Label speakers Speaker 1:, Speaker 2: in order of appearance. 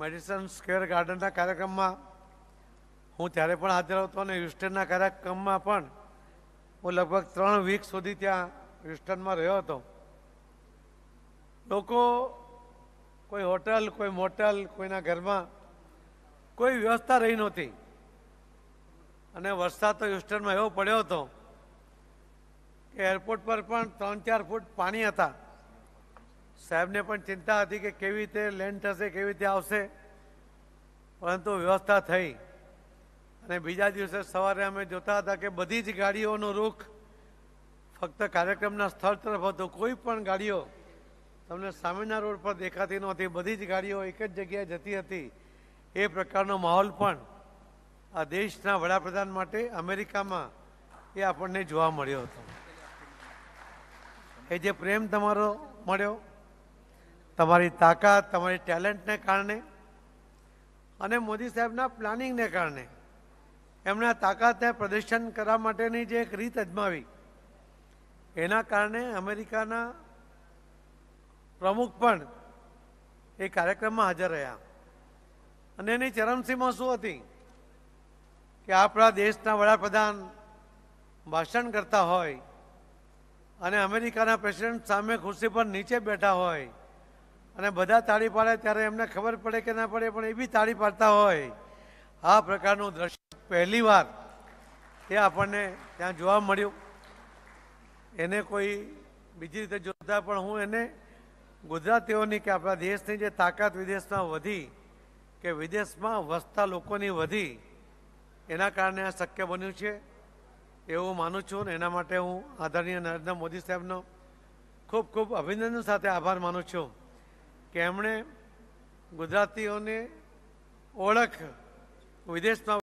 Speaker 1: medicine square ગાર્ડનના કાર્યક્રમમાં હું ત્યારે પણ હાજર હતો અને હ્યુસ્ટનના કાર્યક્રમમાં પણ હું લગભગ ત્રણ વીક સુધી ત્યાં હ્યુસ્ટનમાં રહ્યો હતો લોકો કોઈ હોટલ કોઈ મોટલ કોઈના ઘરમાં કોઈ વ્યવસ્થા રહી નહોતી અને વરસાદ તો હ્યુસ્ટનમાં એવો પડ્યો હતો કે એરપોર્ટ પર પણ ત્રણ ચાર ફૂટ પાણી હતા સાહેબને પણ ચિંતા હતી કે કેવી રીતે લેન્ડ થશે કેવી રીતે આવશે પરંતુ વ્યવસ્થા થઈ અને બીજા દિવસે સવારે અમે જોતા હતા કે બધી જ ગાડીઓનો રૂખ ફક્ત કાર્યક્રમના સ્થળ તરફ હતો કોઈ પણ ગાડીઓ તમને સામેના રોડ પર દેખાતી નહોતી બધી જ ગાડીઓ એક જ જગ્યાએ જતી હતી એ પ્રકારનો માહોલ પણ આ દેશના વડાપ્રધાન માટે અમેરિકામાં એ આપણને જોવા મળ્યો હતો એ જે પ્રેમ તમારો મળ્યો તમારી તાકાત તમારી ટેલેન્ટને કારણે અને મોદી સાહેબના પ્લાનિંગને કારણે એમના તાકાતને પ્રદર્શન કરવા માટેની જે એક રીત અજમાવી એના કારણે અમેરિકાના પ્રમુખ પણ એ કાર્યક્રમમાં હાજર રહ્યા અને એની ચરમસીમા શું હતી કે આપણા દેશના વડાપ્રધાન ભાષણ કરતા હોય અને અમેરિકાના પ્રેસિડેન્ટ સામે ખુરશી પર નીચે બેઠા હોય અને બધા તાળી પાડે ત્યારે એમને ખબર પડે કે ના પડે પણ એ બી તાળી પાડતા હોય આ પ્રકારનું દ્રશ્ય પહેલી વાર તે આપણને ત્યાં જોવા મળ્યું એને કોઈ બીજી રીતે જોતા પણ હું એને ગુજરાતીઓની કે આપણા દેશની જે તાકાત વિદેશમાં વધી કે વિદેશમાં વસતા લોકોની વધી એના કારણે આ શક્ય બન્યું છે એવું માનું છું ને એના માટે હું આદરણીય નરેન્દ્ર મોદી સાહેબનો ખૂબ ખૂબ અભિનંદન સાથે આભાર માનું છું કે એમણે ગુજરાતીઓને ઓળખ વિદેશમાં